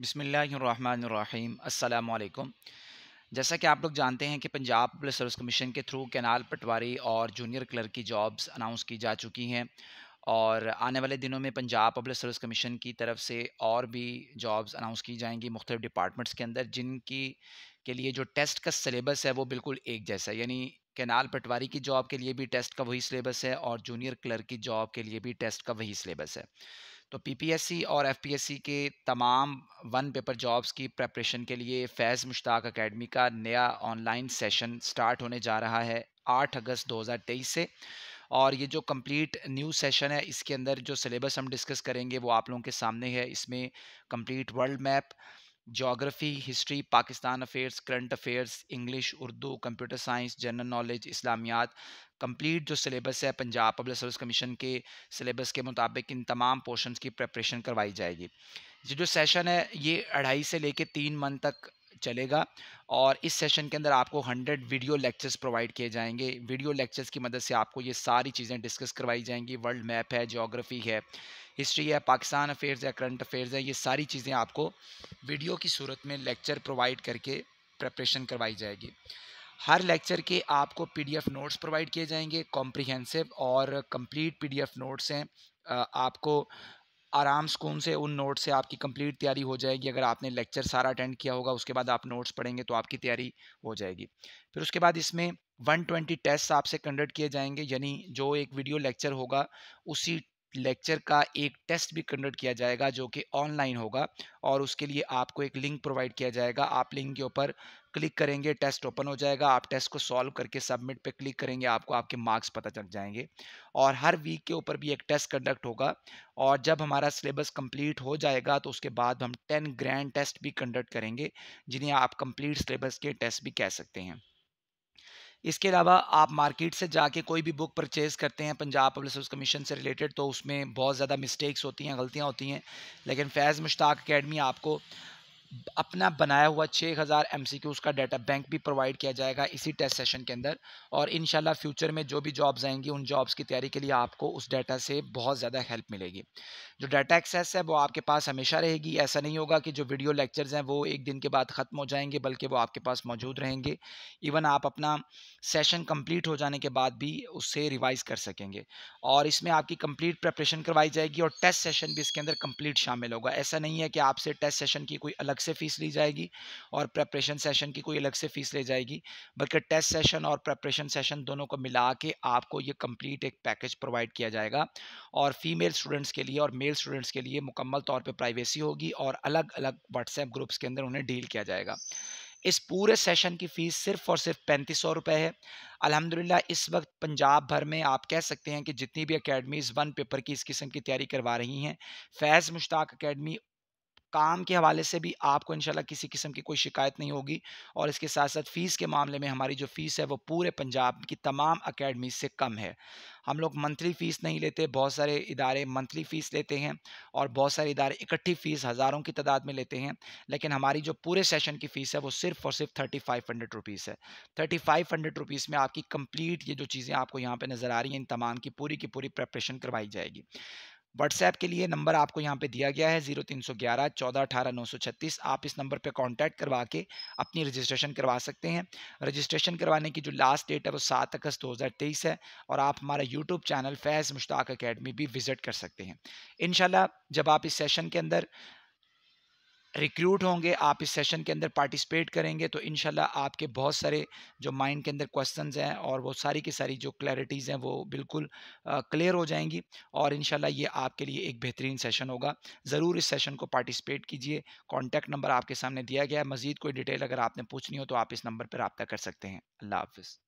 बिसमीम् अल्लाम जैसा कि आप लोग जानते हैं कि पंजाब पब्लिक सर्विस कमीशन के थ्रू कैनाल पटवारी और जूनियर क्लर्क की जॉब्स अनाउंस की जा चुकी हैं और आने वाले दिनों में पंजाब पब्लिक सर्विस कमीशन की तरफ से और भी जॉब्स अनाउंस की जाएंगी मुख्तु डिपार्टमेंट्स के अंदर जिनकी के लिए जो टेस्ट का सलेबस है वो बिल्कुल एक जैसा यानी कैनाल पटवारी की जॉब के लिए भी टेस्ट का वही सलेबस है और जूनियर क्लर्क की जॉब के लिए भी टेस्ट का वही सलेबस है तो पीपीएससी और एफपीएससी के तमाम वन पेपर जॉब्स की प्रेपरेशन के लिए फैज़ मुश्ताक एकेडमी का नया ऑनलाइन सेशन स्टार्ट होने जा रहा है 8 अगस्त 2023 से और ये जो कंप्लीट न्यू सेशन है इसके अंदर जो सिलेबस हम डिस्कस करेंगे वो आप लोगों के सामने है इसमें complete world map geography history Pakistan affairs current affairs English Urdu computer science general knowledge इस्लामियात कंप्लीट जो सिलेबस है पंजाब पब्लिक सर्विस कमीशन के सिलेबस के मुताबिक इन तमाम पोर्शंस की प्रेपरेशन करवाई जाएगी ये जो सेशन है ये अढ़ाई से लेके तीन मंथ तक चलेगा और इस सेशन के अंदर आपको 100 वीडियो लेक्चर्स प्रोवाइड किए जाएंगे वीडियो लेक्चर्स की मदद से आपको ये सारी चीज़ें डिस्कस करवाई जाएंगी वर्ल्ड मैप है जोग्राफी है हिस्ट्री है पाकिस्तान अफेयर्स है करंट अफेयर्स है ये सारी चीज़ें आपको वीडियो की सूरत में लेक्चर प्रोवाइड करके प्रपरेशन करवाई जाएगी हर लेक्चर के आपको पीडीएफ नोट्स प्रोवाइड किए जाएंगे कॉम्प्रीहेंसिव और कंप्लीट पीडीएफ नोट्स हैं आपको आराम सुकून से उन नोट से आपकी कंप्लीट तैयारी हो जाएगी अगर आपने लेक्चर सारा अटेंड किया होगा उसके बाद आप नोट्स पढ़ेंगे तो आपकी तैयारी हो जाएगी फिर उसके बाद इसमें 120 टेस्ट आपसे कंडक्ट किए जाएंगे यानी जो एक वीडियो लेक्चर होगा उसी लेक्चर का एक टेस्ट भी कंडक्ट किया जाएगा जो कि ऑनलाइन होगा और उसके लिए आपको एक लिंक प्रोवाइड किया जाएगा आप लिंक के ऊपर क्लिक करेंगे टेस्ट ओपन हो जाएगा आप टेस्ट को सॉल्व करके सबमिट पे क्लिक करेंगे आपको आपके मार्क्स पता चल जाएंगे और हर वीक के ऊपर भी एक टेस्ट कंडक्ट होगा और जब हमारा सिलेबस कंप्लीट हो जाएगा तो उसके बाद हम टेन ग्रैंड टेस्ट भी कंडक्ट करेंगे जिन्हें आप कंप्लीट सिलेबस के टेस्ट भी कह सकते हैं इसके अलावा आप मार्केट से जाके कोई भी बुक परचेज़ करते हैं पंजाब पब्लिक सर्विस कमीशन से रिलेटेड तो उसमें बहुत ज़्यादा मिस्टेक्स होती हैं गलतियाँ होती हैं लेकिन फैज़ मुश्ताक अकेडमी आपको अपना बनाया हुआ 6000 हज़ार एम का डाटा बैंक भी प्रोवाइड किया जाएगा इसी टेस्ट सेशन के अंदर और इन फ्यूचर में जो भी जॉब्स आएंगी उन जॉब्स की तैयारी के लिए आपको उस डाटा से बहुत ज़्यादा हेल्प मिलेगी जो डाटा एक्सेस है वो आपके पास हमेशा रहेगी ऐसा नहीं होगा कि जो वीडियो लेक्चर्स हैं वो एक दिन के बाद ख़त्म हो जाएंगे बल्कि वो आपके पास मौजूद रहेंगे इवन आप अपना सेशन कम्प्लीट हो जाने के बाद भी उससे रिवाइज़ कर सकेंगे और इसमें आपकी कम्प्लीट प्रपरेशन करवाई जाएगी और टेस्ट सेशन भी इसके अंदर कम्प्लीट शामिल होगा ऐसा नहीं है कि आपसे टेस्ट सेशन की कोई अलग से फ़ीस ली जाएगी और प्रेपरेशन सेशन की कोई अलग से फ़ीस ले जाएगी बल्कि टेस्ट सेशन और प्रेपरेशन सेशन दोनों को मिला के आपको ये कंप्लीट एक पैकेज प्रोवाइड किया जाएगा और फीमेल स्टूडेंट्स के लिए और मेल स्टूडेंट्स के लिए मुकम्मल तौर पर प्राइवेसी होगी और अलग अलग व्हाट्सएप ग्रुप्स के अंदर उन्हें डील किया जाएगा इस पूरे सेशन की फ़ीस सिर्फ और सिर्फ पैंतीस सौ रुपये है अल्हम्दुलिल्लाह इस वक्त पंजाब भर में आप कह सकते हैं कि जितनी भी अकेडमीज़ वन पेपर की इस किस्म की तैयारी करवा रही हैं फैज़ मुश्ताक अकेडमी काम के हवाले से भी आपको इनशाला किसी किस्म की कोई शिकायत नहीं होगी और इसके साथ साथ फ़ीस के मामले में हमारी जो फ़ीस है वो पूरे पंजाब की तमाम अकेडमी से कम है हम लोग मंथली फ़ीस नहीं लेते बहुत सारे इदारे मंथली फ़ीस लेते हैं और बहुत सारे इदारे इकट्ठी फ़ीस हज़ारों की तादाद में लेते हैं लेकिन हमारी जो पूरे सेशन की फ़ीस है वो सिर्फ और सिर्फ थर्टी फाइव हंड्रेड रुपीज़ है थर्टी फाइव हंड्रेड रुपीज़ में आपकी कंप्लीट ये जो चीज़ें आपको यहाँ पर नज़र आ रही हैं इन तमाम की पूरी की पूरी प्रपरेशन करवाई जाएगी व्हाट्सएप के लिए नंबर आपको यहाँ पे दिया गया है जीरो तीन सौ ग्यारह चौदह अठारह नौ सौ छत्तीस आप इस नंबर पे कांटेक्ट करवा के अपनी रजिस्ट्रेशन करवा सकते हैं रजिस्ट्रेशन करवाने की जो लास्ट डेट है वो सात अगस्त दो हज़ार तेईस है और आप हमारा YouTube channel Faiz Mushtaq academy भी विजिट कर सकते हैं इन जब आप इस सेशन के अंदर रिक्रूट होंगे आप इस सेशन के अंदर पार्टिसिपेट करेंगे तो इन आपके बहुत सारे जो माइंड के अंदर क्वेश्चन हैं और वो सारी की सारी जो क्लैरिटीज़ हैं वो बिल्कुल क्लियर हो जाएंगी और इन ये आपके लिए एक बेहतरीन सेशन होगा ज़रूर इस सेशन को पार्टिसिपेट कीजिए कॉन्टैक्ट नंबर आपके सामने दिया गया है मज़ीद कोई डिटेल अगर आपने पूछनी हो तो आप इस नंबर पर रबता कर सकते हैं अल्लाह हाफ़